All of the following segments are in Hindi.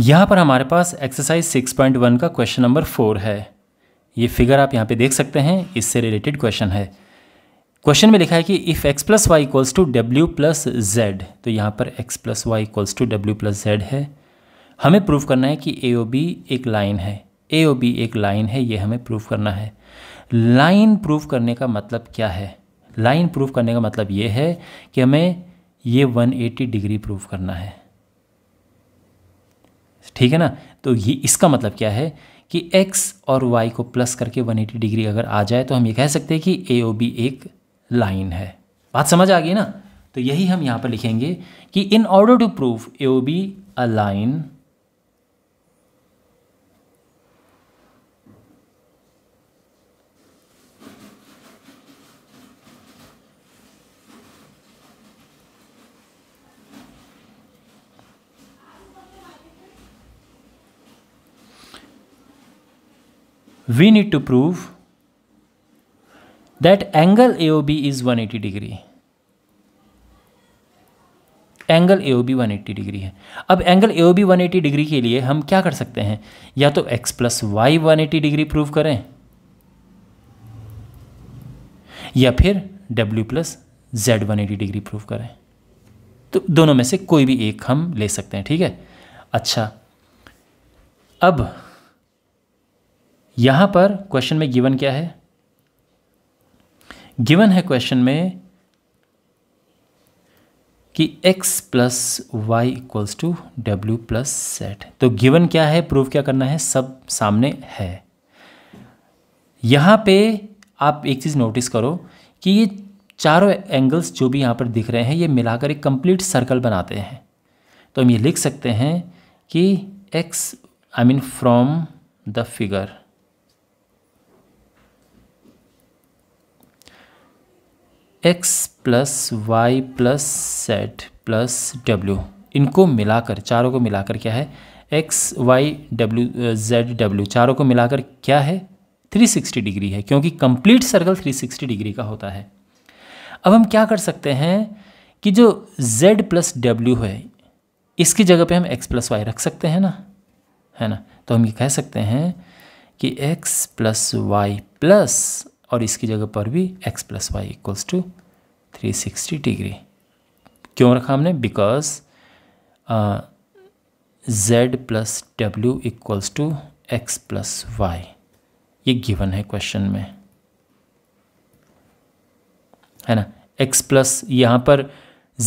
यहाँ पर हमारे पास एक्सरसाइज 6.1 का क्वेश्चन नंबर फोर है ये फिगर आप यहाँ पे देख सकते हैं इससे रिलेटेड क्वेश्चन है क्वेश्चन में लिखा है कि if X plus Y equals to W plus Z तो यहाँ पर X plus Y equals to W plus Z है हमें प्रूव करना है कि ए ओ बी एक लाइन है ए ओ बी एक लाइन है ये हमें प्रूव करना है लाइन प्रूव करने का मतलब क्या है लाइन प्रूव करने का मतलब ये है कि हमें ये 180 डिग्री प्रूव करना है ठीक है ना तो ये इसका मतलब क्या है कि x और y को प्लस करके 180 डिग्री अगर आ जाए तो हम ये कह सकते हैं कि ए ओ बी एक लाइन है बात समझ आ गई ना तो यही हम यहाँ पर लिखेंगे कि in order to prove A O B a line we need to prove that angle AOB is 180 degree angle A O B one eighty degree है अब angle A O B one eighty degree के लिए हम क्या कर सकते हैं या तो X plus Y one eighty degree prove करें या फिर W plus Z one eighty degree prove करें तो दोनों में से कोई भी एक हम ले सकते हैं ठीक है अच्छा अब यहां पर क्वेश्चन में गिवन क्या है गिवन है क्वेश्चन में कि x plus Y equals to W plus Z तो गिवन क्या है प्रूव क्या करना है सब सामने है यहां पे आप एक चीज़ नोटिस करो कि ये चारों एंगल्स जो भी यहां पर दिख रहे हैं ये मिलाकर एक कंप्लीट सर्कल बनाते हैं तो हम ये लिख सकते हैं कि x I mean from the figure X plus Y plus Z plus W इनको मिलाकर चारों को मिलाकर क्या है X Y W Z W चारों को मिलाकर क्या है 360 डिग्री है क्योंकि कंप्लीट सर्कल 360 डिग्री का होता है अब हम क्या कर सकते हैं कि जो z प्लस डब्ल्यू है इसकी जगह पे हम x प्लस वाई रख सकते हैं ना है ना तो हम ये कह सकते हैं कि x प्लस वाई प्लस और इसकी जगह पर भी x plus Y equals to three sixty degree क्यों रखा हमने because uh, z plus W equals to X plus Y ये गिवन है क्वेश्चन में है ना x प्लस यहाँ पर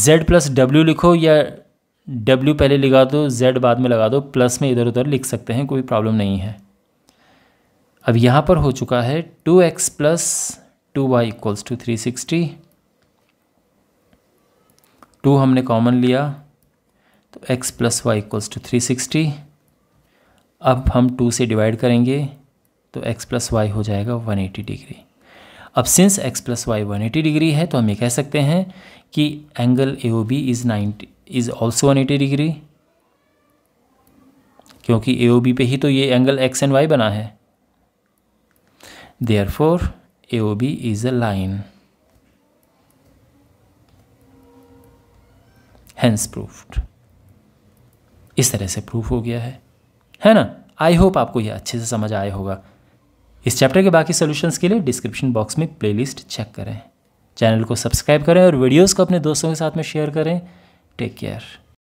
z प्लस डब्ल्यू लिखो या w पहले लिखा दो z बाद में लगा दो प्लस में इधर उधर लिख सकते हैं कोई प्रॉब्लम नहीं है अब यहाँ पर हो चुका है two X plus two Y equals to three sixty two हमने कॉमन लिया तो x plus Y equals to three sixty अब हम टू से डिवाइड करेंगे तो x प्लस वाई हो जाएगा वन एटी डिग्री अब since x plus Y one eighty degree है तो हम ये कह सकते हैं कि angle A O B is ninety is also one eighty degree क्योंकि ए ओ बी पे ही तो ये एंगल एक्स एंड वाई बना है Therefore, AOB is a line. hence proved इस तरह से प्रूफ हो गया है है ना आई होप आपको यह अच्छे से समझ आया होगा इस चैप्टर के बाकी सोल्यूशंस के लिए डिस्क्रिप्शन बॉक्स में प्लेलिस्ट चेक करें चैनल को सब्सक्राइब करें और वीडियोस को अपने दोस्तों के साथ में शेयर करें टेक केयर